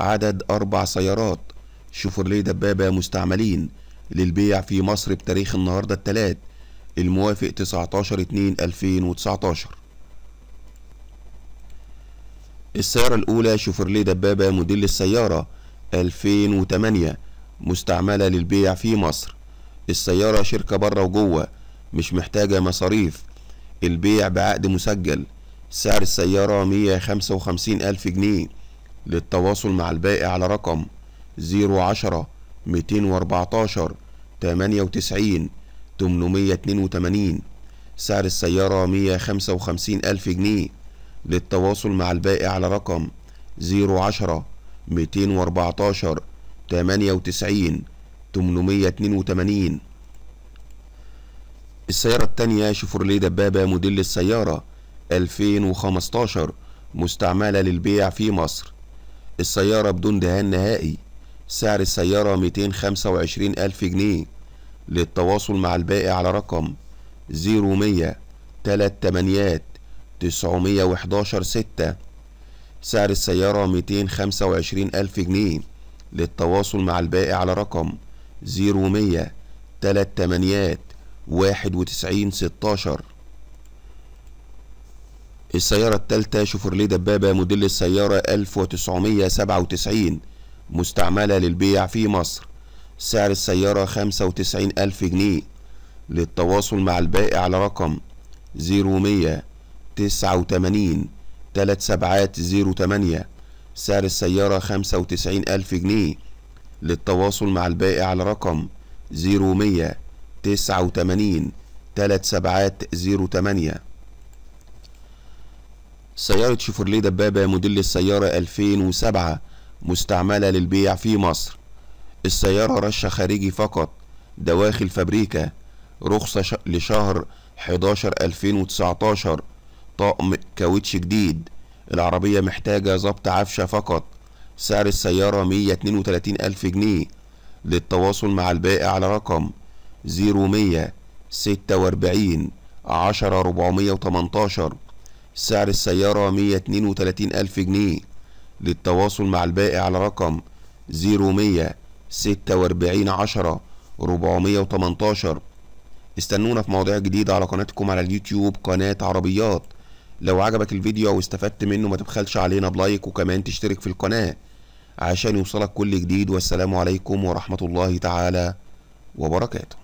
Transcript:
عدد أربع سيارات ليه دبابة مستعملين للبيع في مصر بتاريخ النهاردة التلات الموافق 19 2 2019 السيارة الأولى ليه دبابة موديل السيارة 2008 مستعملة للبيع في مصر السيارة شركة بره وجوه مش محتاجة مصاريف البيع بعقد مسجل سعر السيارة مية خمسة وخمسين ألف جنيه للتواصل مع الباقي على رقم 010 214 98 882 سعر السيارة 155 ألف جنيه للتواصل مع الباقي على رقم 010 214 98 882 السيارة التانية شيفورليه دبابة موديل السيارة 2015 مستعملة للبيع في مصر السيارة بدون دهان نهائي سعر السيارة 225 ألف جنيه للتواصل مع البائع على رقم 0100 38 911 6 سعر السيارة 225 ألف جنيه للتواصل مع البائع على رقم 0100 38 91 16 السيارة التالتة شوفرلي دبابة موديل السيارة 1997 مستعملة للبيع في مصر سعر السيارة 95 ألف جنيه للتواصل مع البائع على رقم 0100 3708 سعر السيارة 95 ألف جنيه للتواصل مع البائع على رقم 0100 3708 سيارة شيفرليه دبابة موديل السيارة 2007 مستعملة للبيع في مصر السيارة رش خارجي فقط دواخل فابريكا رخصة لشهر 11 2019 طقم كاوتش جديد العربية محتاجة ظبط عفشة فقط سعر السيارة 132 ألف جنيه للتواصل مع البائع على رقم 0146 10418 سعر السيارة 132 ألف جنيه للتواصل مع البائع على رقم 0146 10 418 استنونا في مواضيع جديدة على قناتكم على اليوتيوب قناة عربيات لو عجبك الفيديو أو استفدت منه ما تبخلش علينا بلايك وكمان تشترك في القناة عشان يوصلك كل جديد والسلام عليكم ورحمة الله تعالى وبركاته